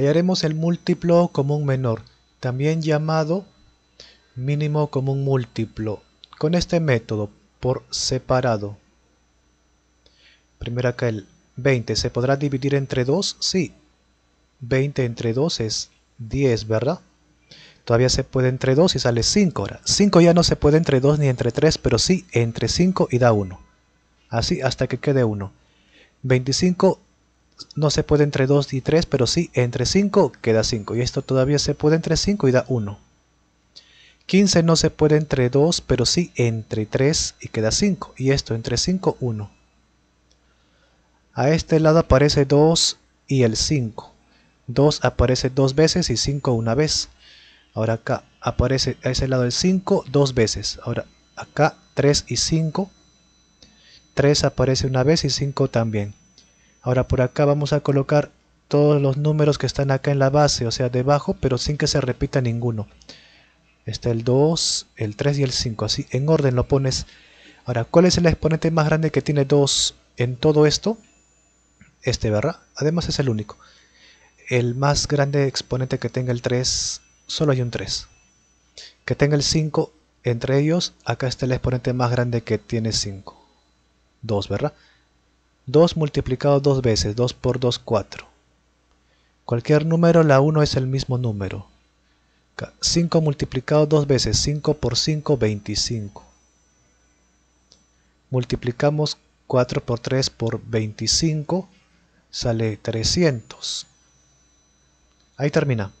hallaremos el múltiplo común menor, también llamado mínimo común múltiplo, con este método, por separado. Primero acá el 20, ¿se podrá dividir entre 2? Sí, 20 entre 2 es 10, ¿verdad? Todavía se puede entre 2 y sale 5 ahora. 5 ya no se puede entre 2 ni entre 3, pero sí entre 5 y da 1. Así hasta que quede 1. 25 no se puede entre 2 y 3, pero sí entre 5 queda 5. Y esto todavía se puede entre 5 y da 1. 15 no se puede entre 2, pero sí entre 3 y queda 5. Y esto entre 5, 1. A este lado aparece 2 y el 5. 2 aparece dos veces y 5 una vez. Ahora acá aparece a ese lado el 5 dos veces. Ahora acá 3 y 5. 3 aparece una vez y 5 también. Ahora por acá vamos a colocar todos los números que están acá en la base, o sea debajo, pero sin que se repita ninguno. Está el 2, el 3 y el 5, así en orden lo pones. Ahora, ¿cuál es el exponente más grande que tiene 2 en todo esto? Este, ¿verdad? Además es el único. El más grande exponente que tenga el 3, solo hay un 3. Que tenga el 5, entre ellos, acá está el exponente más grande que tiene 5. 2, ¿verdad? 2 multiplicado 2 veces, 2 por 2, 4. Cualquier número, la 1 es el mismo número. 5 multiplicado 2 veces, 5 por 5, 25. Multiplicamos 4 por 3 por 25, sale 300. Ahí termina.